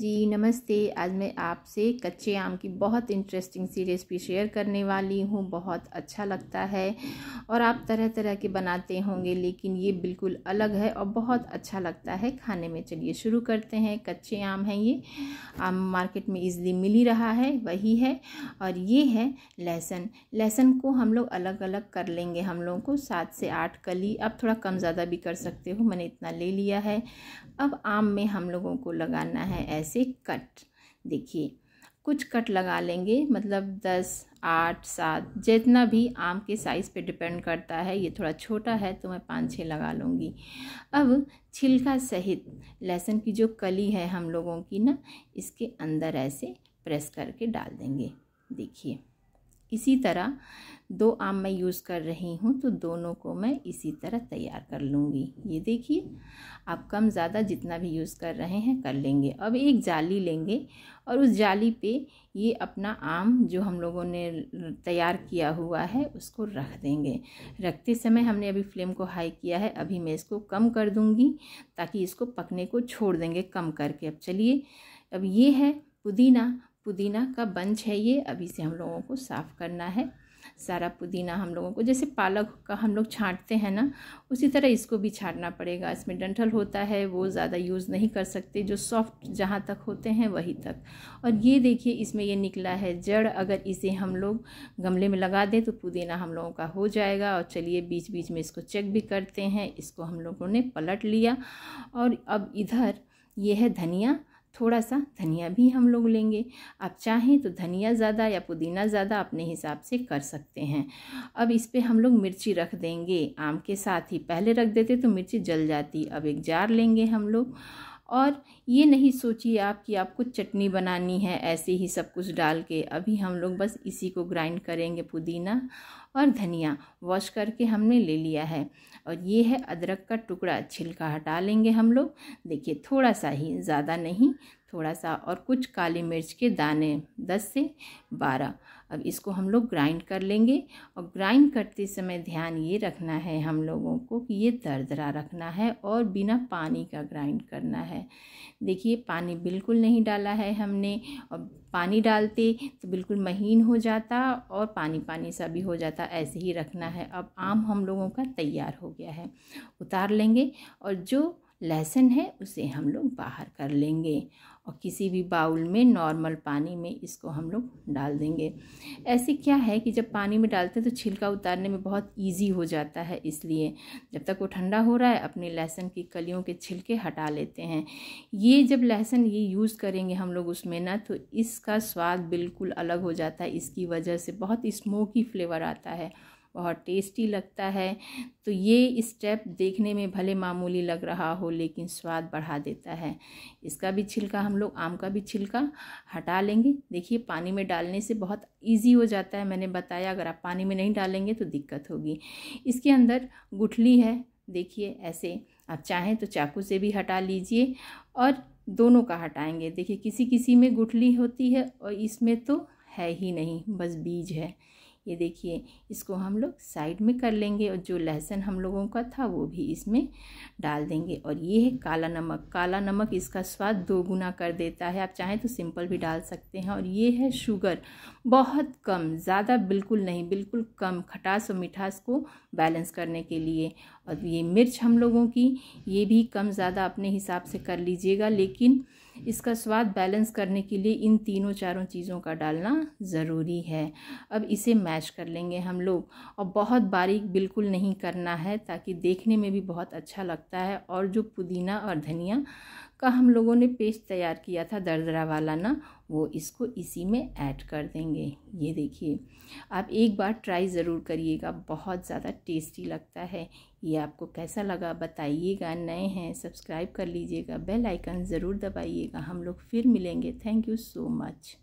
जी नमस्ते आज मैं आपसे कच्चे आम की बहुत इंटरेस्टिंग सी रेसिपी शेयर करने वाली हूँ बहुत अच्छा लगता है और आप तरह तरह के बनाते होंगे लेकिन ये बिल्कुल अलग है और बहुत अच्छा लगता है खाने में चलिए शुरू करते हैं कच्चे आम हैं ये आम मार्केट में इजली मिल ही रहा है वही है और ये है लहसुन लहसुन को हम लोग अलग अलग कर लेंगे हम लोगों को सात से आठ कली आप थोड़ा कम ज़्यादा भी कर सकते हो मैंने इतना ले लिया है अब आम में हम लोगों को लगाना है ऐसे ऐसे कट देखिए कुछ कट लगा लेंगे मतलब दस आठ सात जितना भी आम के साइज़ पे डिपेंड करता है ये थोड़ा छोटा है तो मैं पाँच छः लगा लूँगी अब छिलका सहित लहसुन की जो कली है हम लोगों की ना इसके अंदर ऐसे प्रेस करके डाल देंगे देखिए इसी तरह दो आम मैं यूज़ कर रही हूँ तो दोनों को मैं इसी तरह तैयार कर लूँगी ये देखिए आप कम ज़्यादा जितना भी यूज़ कर रहे हैं कर लेंगे अब एक जाली लेंगे और उस जाली पे ये अपना आम जो हम लोगों ने तैयार किया हुआ है उसको रख देंगे रखते समय हमने अभी फ्लेम को हाई किया है अभी मैं इसको कम कर दूँगी ताकि इसको पकने को छोड़ देंगे कम करके अब चलिए अब ये है पुदीना पुदीना का बंच है ये अभी से हम लोगों को साफ़ करना है सारा पुदीना हम लोगों को जैसे पालक का हम लोग छाँटते हैं ना उसी तरह इसको भी छाँटना पड़ेगा इसमें डंठल होता है वो ज़्यादा यूज़ नहीं कर सकते जो सॉफ्ट जहाँ तक होते हैं वहीं तक और ये देखिए इसमें ये निकला है जड़ अगर इसे हम लोग गमले में लगा दें तो पुदीना हम लोगों का हो जाएगा और चलिए बीच बीच में इसको चेक भी करते हैं इसको हम लोगों ने पलट लिया और अब इधर ये है धनिया थोड़ा सा धनिया भी हम लोग लेंगे आप चाहें तो धनिया ज़्यादा या पुदीना ज़्यादा अपने हिसाब से कर सकते हैं अब इस पर हम लोग मिर्ची रख देंगे आम के साथ ही पहले रख देते तो मिर्ची जल जाती अब एक जार लेंगे हम लोग और ये नहीं सोचिए आप कि आपको चटनी बनानी है ऐसे ही सब कुछ डाल के अभी हम लोग बस इसी को ग्राइंड करेंगे पुदीना और धनिया वॉश करके हमने ले लिया है और ये है अदरक का टुकड़ा छिलका हटा लेंगे हम लोग देखिए थोड़ा सा ही ज़्यादा नहीं थोड़ा सा और कुछ काली मिर्च के दाने दस से बारह अब इसको हम लोग ग्राइंड कर लेंगे और ग्राइंड करते समय ध्यान ये रखना है हम लोगों को कि ये दरदरा रखना है और बिना पानी का ग्राइंड करना है देखिए पानी बिल्कुल नहीं डाला है हमने और पानी डालते तो बिल्कुल महीन हो जाता और पानी पानी सा भी हो जाता ऐसे ही रखना है अब आम हम लोगों का तैयार हो गया है उतार लेंगे और जो लहसुन है उसे हम लोग बाहर कर लेंगे और किसी भी बाउल में नॉर्मल पानी में इसको हम लोग डाल देंगे ऐसे क्या है कि जब पानी में डालते हैं तो छिलका उतारने में बहुत इजी हो जाता है इसलिए जब तक वो ठंडा हो रहा है अपने लहसुन की कलियों के छिलके हटा लेते हैं ये जब लहसुन ये यूज़ करेंगे हम लोग उसमें ना तो इसका स्वाद बिल्कुल अलग हो जाता है इसकी वजह से बहुत स्मोकी फ्लेवर आता है बहुत टेस्टी लगता है तो ये स्टेप देखने में भले मामूली लग रहा हो लेकिन स्वाद बढ़ा देता है इसका भी छिलका हम लोग आम का भी छिलका हटा लेंगे देखिए पानी में डालने से बहुत इजी हो जाता है मैंने बताया अगर आप पानी में नहीं डालेंगे तो दिक्कत होगी इसके अंदर गुठली है देखिए ऐसे आप चाहें तो चाकू से भी हटा लीजिए और दोनों का हटाएंगे देखिए किसी किसी में गुठली होती है और इसमें तो है ही नहीं बस बीज है ये देखिए इसको हम लोग साइड में कर लेंगे और जो लहसुन हम लोगों का था वो भी इसमें डाल देंगे और ये है काला नमक काला नमक इसका स्वाद दो गुना कर देता है आप चाहें तो सिंपल भी डाल सकते हैं और ये है शुगर बहुत कम ज़्यादा बिल्कुल नहीं बिल्कुल कम खटास और मिठास को बैलेंस करने के लिए और ये मिर्च हम लोगों की ये भी कम ज़्यादा अपने हिसाब से कर लीजिएगा लेकिन इसका स्वाद बैलेंस करने के लिए इन तीनों चारों चीज़ों का डालना ज़रूरी है अब इसे मैश कर लेंगे हम लोग और बहुत बारीक बिल्कुल नहीं करना है ताकि देखने में भी बहुत अच्छा लगता है और जो पुदीना और धनिया का हम लोगों ने पेस्ट तैयार किया था दरदरा वाला ना वो इसको इसी में ऐड कर देंगे ये देखिए आप एक बार ट्राई ज़रूर करिएगा बहुत ज़्यादा टेस्टी लगता है ये आपको कैसा लगा बताइएगा नए हैं सब्सक्राइब कर लीजिएगा बेल आइकन ज़रूर दबाइएगा हम लोग फिर मिलेंगे थैंक यू सो मच